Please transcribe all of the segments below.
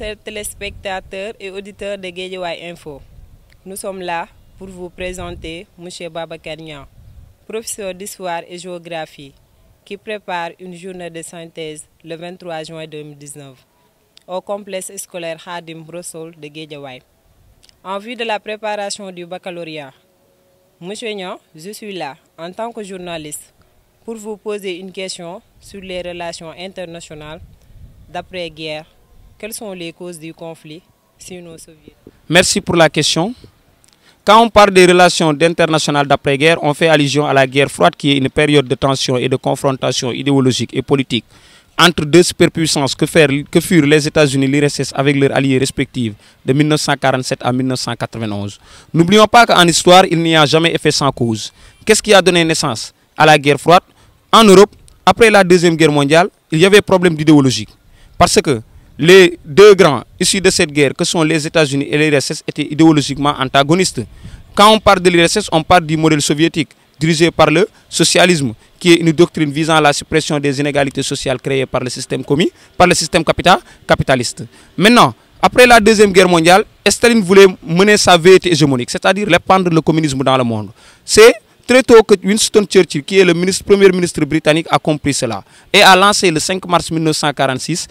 chers téléspectateurs et auditeurs de Guédiaway Info. Nous sommes là pour vous présenter M. Babacar Kanyan, professeur d'histoire et géographie, qui prépare une journée de synthèse le 23 juin 2019 au complexe scolaire Hadim Brossol de Guédiaway En vue de la préparation du baccalauréat, M. Niang, je suis là en tant que journaliste pour vous poser une question sur les relations internationales d'après-guerre quelles sont les causes du conflit sino-soviétique Merci pour la question. Quand on parle des relations internationales d'après-guerre, on fait allusion à la guerre froide qui est une période de tension et de confrontation idéologique et politique entre deux superpuissances que, furent les États-Unis et l'URSS avec leurs alliés respectifs de 1947 à 1991. N'oublions pas qu'en histoire, il n'y a jamais effet sans cause. Qu'est-ce qui a donné naissance à la guerre froide En Europe, après la Deuxième Guerre mondiale, il y avait problème d'idéologie. Parce que les deux grands issus de cette guerre, que sont les États-Unis et l'URSS, étaient idéologiquement antagonistes. Quand on parle de l'URSS, on parle du modèle soviétique, dirigé par le socialisme, qui est une doctrine visant à la suppression des inégalités sociales créées par le système par le système capitaliste. Maintenant, après la Deuxième Guerre mondiale, Staline voulait mener sa vérité hégémonique, c'est-à-dire répandre le communisme dans le monde. C'est très tôt que Winston Churchill, qui est le ministre, premier ministre britannique, a compris cela et a lancé le 5 mars 1946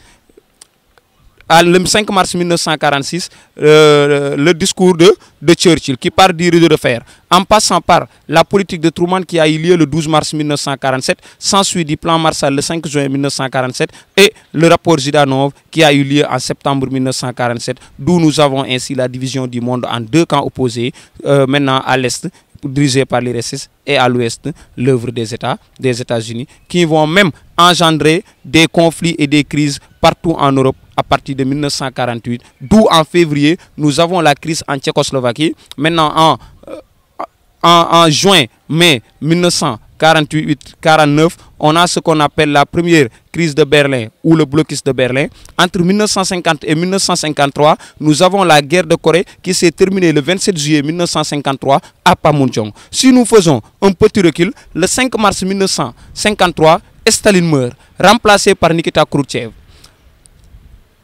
le 5 mars 1946, euh, euh, le discours de, Churchill qui part du rideau de fer, en passant par la politique de Truman qui a eu lieu le 12 mars 1947, s'ensuit du plan Marshall le 5 juin 1947 et le rapport Zidanov qui a eu lieu en septembre 1947, d'où nous avons ainsi la division du monde en deux camps opposés, euh, maintenant à l'Est dirigé par l'IRSS et à l'ouest l'œuvre des États, des États-Unis, qui vont même engendrer des conflits et des crises partout en Europe à partir de 1948, d'où en février, nous avons la crise en Tchécoslovaquie. Maintenant, en, euh, en juin, mai 1948, 48, 49, on a ce qu'on appelle la première crise de Berlin ou le blocus de Berlin. Entre 1950 et 1953, nous avons la guerre de Corée qui s'est terminée le 27 juillet 1953 à Pamunjong. Si nous faisons un petit recul, le 5 mars 1953, Staline meurt, remplacé par Nikita Khrouchtchev.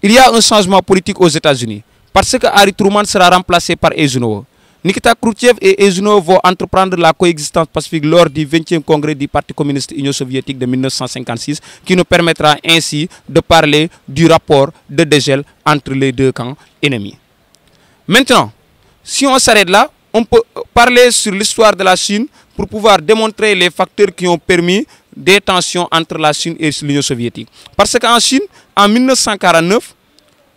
Il y a un changement politique aux États-Unis parce que Harry Truman sera remplacé par Eisenhower. Nikita Khrouchtchev et Ezuno vont entreprendre la coexistence pacifique lors du 20e congrès du Parti communiste Union soviétique de 1956 qui nous permettra ainsi de parler du rapport de dégel entre les deux camps ennemis. Maintenant, si on s'arrête là, on peut parler sur l'histoire de la Chine pour pouvoir démontrer les facteurs qui ont permis des tensions entre la Chine et l'Union soviétique. Parce qu'en Chine, en 1949,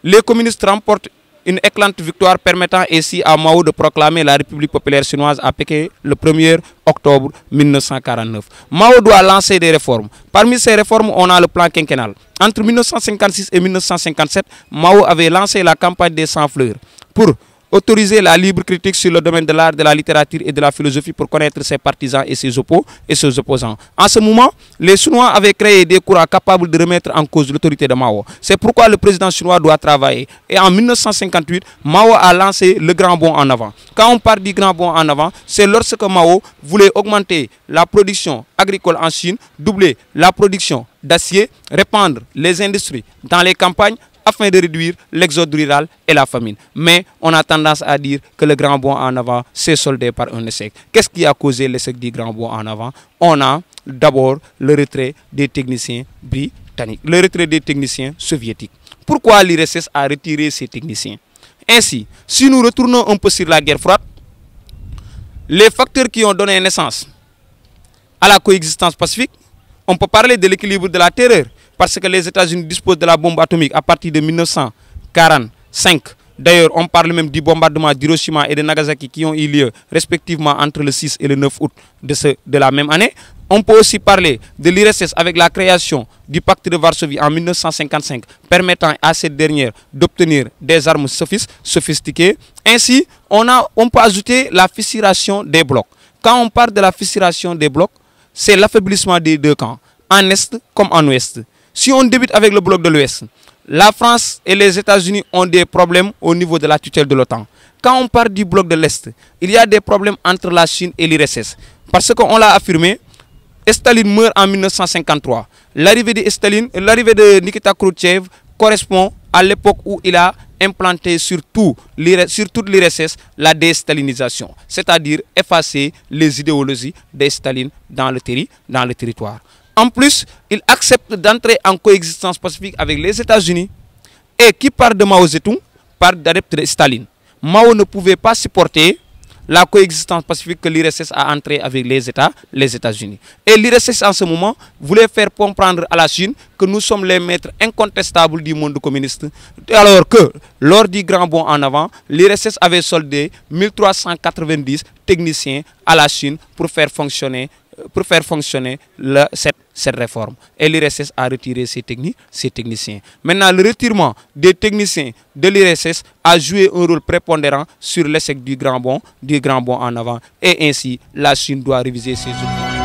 les communistes remportent une éclatante victoire permettant ici à Mao de proclamer la République populaire chinoise à Pékin le 1er octobre 1949. Mao doit lancer des réformes. Parmi ces réformes, on a le plan quinquennal. Entre 1956 et 1957, Mao avait lancé la campagne des sans fleurs pour Autoriser la libre critique sur le domaine de l'art, de la littérature et de la philosophie pour connaître ses partisans et ses, opposants. En ce moment, les Chinois avaient créé des courants capables de remettre en cause l'autorité de Mao. C'est pourquoi le président chinois doit travailler. Et en 1958, Mao a lancé le grand bond en avant. Quand on parle du grand bond en avant, c'est lorsque Mao voulait augmenter la production agricole en Chine, doubler la production d'acier, répandre les industries dans les campagnes, afin de réduire l'exode rural et la famine. Mais on a tendance à dire que le grand bois en avant s'est soldé par un échec. Qu'est-ce qui a causé sec du grand bois en avant On a d'abord le retrait des techniciens britanniques, le retrait des techniciens soviétiques. Pourquoi l'IRSS a retiré ses techniciens Ainsi, si nous retournons un peu sur la guerre froide, les facteurs qui ont donné naissance à la coexistence pacifique, on peut parler de l'équilibre de la terreur, parce que les États-Unis disposent de la bombe atomique à partir de 1945. D'ailleurs, on parle même du bombardement d'Hiroshima et de Nagasaki qui ont eu lieu respectivement entre le 6 et le 9 août de, la même année. On peut aussi parler de l'IRSS avec la création du pacte de Varsovie en 1955, permettant à cette dernière d'obtenir des armes sophistiquées. Ainsi, on, on peut ajouter la fissuration des blocs. Quand on parle de la fissuration des blocs, c'est l'affaiblissement des deux camps, en Est comme en Ouest. Si on débute avec le bloc de l'Ouest, la France et les États-Unis ont des problèmes au niveau de la tutelle de l'OTAN. Quand on part du bloc de l'Est, il y a des problèmes entre la Chine et l'URSS. Parce qu'on l'a affirmé, Staline meurt en 1953. L'arrivée de Staline, l'arrivée de Nikita Khrouchtchev correspond à l'époque où il a implanté sur, toute l'URSS la déstalinisation, c'est-à-dire effacer les idéologies de Staline dans dans le territoire. En plus, il accepte d'entrer en coexistence pacifique avec les États-Unis. Et qui part de Mao Zedong Part d'adepte de Staline. Mao ne pouvait pas supporter la coexistence pacifique que l'IRSS a entrée avec les États, les États-Unis. Et l'IRSS en ce moment voulait faire comprendre à la Chine que nous sommes les maîtres incontestables du monde communiste. Alors que lors du grand bond en avant, l'IRSS avait soldé 1390 techniciens à la Chine pour faire fonctionner pour faire fonctionner cette, cette réforme. Et l'IRSS a retiré ses, techniques, ses techniciens. Maintenant, le retirement des techniciens de l'IRSS a joué un rôle prépondérant sur l'essai du grand bond, du grand bond en avant. Et ainsi, la Chine doit réviser ses outils.